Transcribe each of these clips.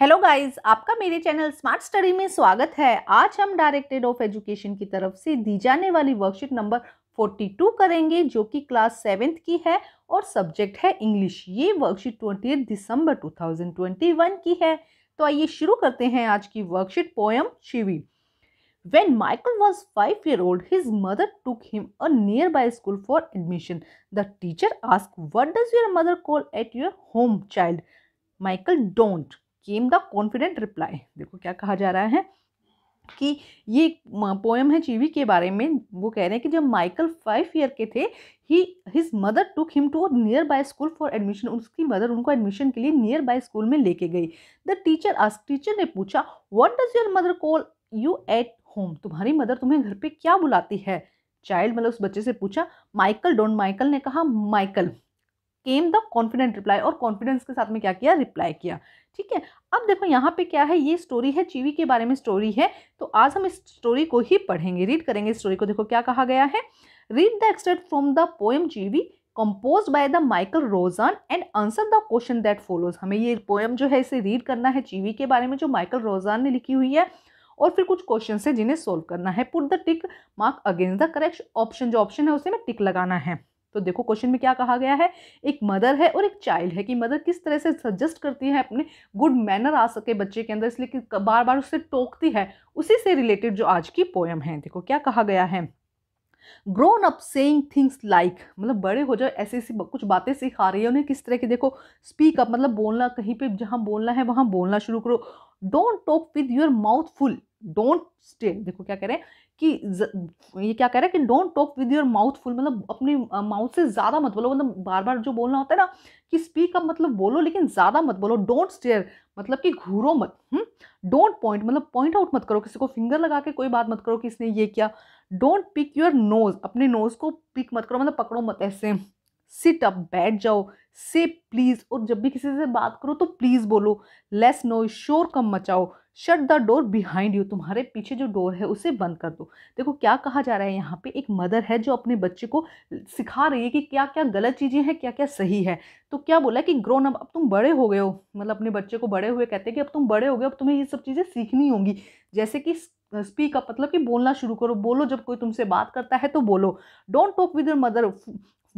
Hello guys आपका मेरे channel smart study में स्वागत है आज हम डायरेक्टेड ऑफ एजुकेशन की तरफ से दी जाने वाली वर्कशीट नंबर 42 करेंगे जो कि क्लास सेवेंथ की है और सब्जेक्ट है इंग्लिश ये वर्कशीट ट्वेंटी दिसंबर 2021 की है तो आइए शुरू करते हैं आज की worksheet poem chivvy When Michael was 5 year old, his mother took him a nearby school for admission. The teacher asked, "What does your mother call at your home, child?" Michael, "Don't." Came the confident reply देखो क्या कहा जा रहा है कि ये poem है चीवी के बारे में वो कह रहे हैं कि जब माइकल फाइव ईयर के थे ही his mother took him to near by school for admission उसकी मदर उनको एडमिशन के लिए नियर बाय स्कूल में लेके गई द टीचर आस्क टीचर ने पूछा what does your mother call you at home तुम्हारी मदर तुम्हें घर पे क्या बुलाती है चाइल्ड मतलब उस बच्चे से पूछा माइकल डोंट माइकल ने कहा Michael came the confident reply और कॉन्फिडेंस के साथ में क्या किया रिप्लाई किया ठीक है अब देखो यहाँ पे क्या है ये स्टोरी है चीवी के बारे में स्टोरी है तो आज हम इस स्टोरी को ही पढ़ेंगे रीड करेंगे स्टोरी को देखो क्या कहा गया है read the extract from the poem chivvy compose by the Michael Rosen and answer the question that follows हमें ये पोएम जो है इसे रीड करना है चीवी के बारे में जो माइकल रोजान ने लिखी हुई है और फिर कुछ क्वेश्चन है जिन्हें सोल्व करना है put the tick mark against the correct option जो ऑप्शन है उसे में टिक लगाना है तो देखो क्वेश्चन में क्या कहा गया है एक मदर है और एक चाइल्ड है कि मदर किस तरह से सजेस्ट करती है अपने गुड मैनर आ सके बच्चे के अंदर इसलिए कि बार बार उससे टोकती है उसी से रिलेटेड जो आज की पोएम है देखो क्या कहा गया है grown up saying things like मतलब बड़े हो जाओ ऐसी ऐसी कुछ बातें सिखा रही है उन्हें किस तरह की देखो स्पीक अप मतलब बोलना कहीं पे जहाँ बोलना है वहाँ बोलना शुरू करो don't talk with your mouth full don't stay देखो क्या कह रहे हैं कि ये क्या कह रहे हैं कि don't talk with your mouth full मतलब अपने माउथ से ज़्यादा मत बोलो मतलब बार बार जो बोलना होता है ना कि स्पीक अप मतलब बोलो लेकिन ज़्यादा मत बोलो डोंट स्टेयर मतलब कि घूरो मत डोंट पॉइंट मतलब पॉइंट आउट मत करो किसी को फिंगर लगा के कोई बात मत करो कि इसने ये किया डोंट पिक योर नोज़ अपने नोज़ को पिक मत करो मतलब पकड़ो मत ऐसे सिट अप बैठ जाओ से प्लीज़ और जब भी किसी से बात करो तो प्लीज़ बोलो लेस नो शोर कम मचाओ shut the door behind you तुम्हारे पीछे जो डोर है उसे बंद कर दो देखो क्या कहा जा रहा है यहाँ पे एक मदर है जो अपने बच्चे को सिखा रही है कि क्या क्या गलत चीज़ें हैं क्या क्या सही है तो क्या बोला कि ग्रोन अप अब तुम बड़े हो गए हो मतलब अपने बच्चे को बड़े हुए कहते हैं कि अब तुम बड़े हो गए अब तुम्हें ये सब चीज़ें सीखनी होंगी जैसे कि स्पीक अप मतलब कि बोलना शुरू करो बोलो जब कोई तुमसे बात करता है तो बोलो don't talk with your mother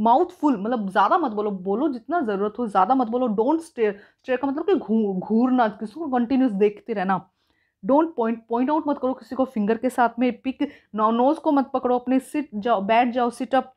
mouthful मतलब ज़्यादा मत बोलो बोलो जितना ज़रूरत हो ज़्यादा मत बोलो डोंट स्टेयर स्टेयर का मतलब कि घूर घूरना किसी को कंटिन्यूस देखते रहना डोंट पॉइंट पॉइंट आउट मत करो किसी को फिंगर के साथ में पिक नोज को मत पकड़ो अपने सिट जाओ बैठ जाओ सिट अप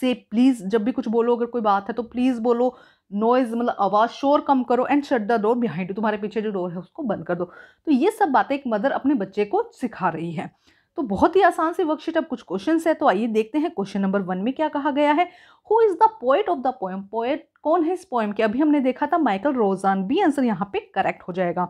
से प्लीज़ जब भी कुछ बोलो अगर कोई बात है तो प्लीज़ बोलो नॉइज़ मतलब आवाज़ शोर कम करो and shut the door behind तुम्हारे पीछे जो डोर है उसको बंद कर दो तो ये सब बातें एक मदर अपने बच्चे को सिखा रही है तो बहुत ही आसान से वर्कशीट अब कुछ क्वेश्चन है तो आइए देखते हैं क्वेश्चन नंबर वन में क्या कहा गया है who is the poet of the poem poet कौन है इस पोएम के अभी हमने देखा था माइकल रोजान भी आंसर यहाँ पे करेक्ट हो जाएगा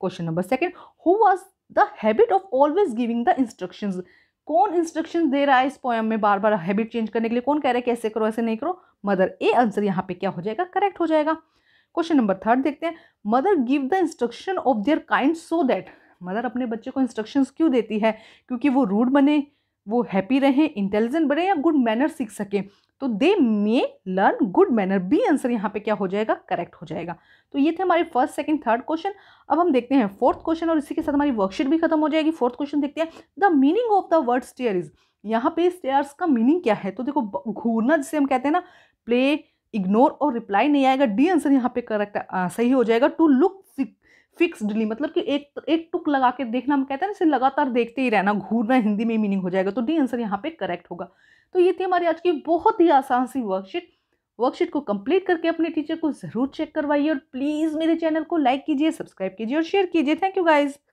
question number second who was the habit of always giving the instruction कौन इंस्ट्रक्शन दे रहा है इस पोएम में बार बार हैबिट चेंज करने के लिए कौन कह रहा है कि ऐसे करो ऐसे नहीं करो मदर ए आंसर यहाँ पे क्या हो जाएगा करेक्ट हो जाएगा क्वेश्चन नंबर थर्ड देखते हैं mother give the instruction of their kind so that mother अपने बच्चे को इंस्ट्रक्शंस क्यों देती है क्योंकि वो रूड बने वो हैप्पी रहें इंटेलिजेंट बने या गुड मैनर सीख सकें तो they may learn good manner B answer यहाँ पे क्या हो जाएगा करेक्ट हो जाएगा तो ये थे हमारे फर्स्ट सेकंड थर्ड क्वेश्चन अब हम देखते हैं फोर्थ क्वेश्चन और इसी के साथ हमारी वर्कशीट भी खत्म हो जाएगी फोर्थ क्वेश्चन देखते हैं the meaning of the word stare is यहाँ पे स्टेयर्स का मीनिंग क्या है तो देखो घूरना जिसे हम कहते हैं ना प्ले इग्नोर और रिप्लाई नहीं आएगा डी आंसर यहाँ पे करेक्ट सही हो जाएगा टू लुक फिक्सडली मतलब कि एक एक टुक लगा के देखना हम कहते हैं ना इसे लगातार देखते ही रहना घूरना हिंदी में मीनिंग हो जाएगा तो डी आंसर यहाँ पे करेक्ट होगा तो ये थी हमारी आज की बहुत ही आसान सी वर्कशीट वर्कशीट को कंप्लीट करके अपने टीचर को ज़रूर चेक करवाइए और प्लीज़ मेरे चैनल को लाइक कीजिए सब्सक्राइब कीजिए और शेयर कीजिए थैंक यू गाइज़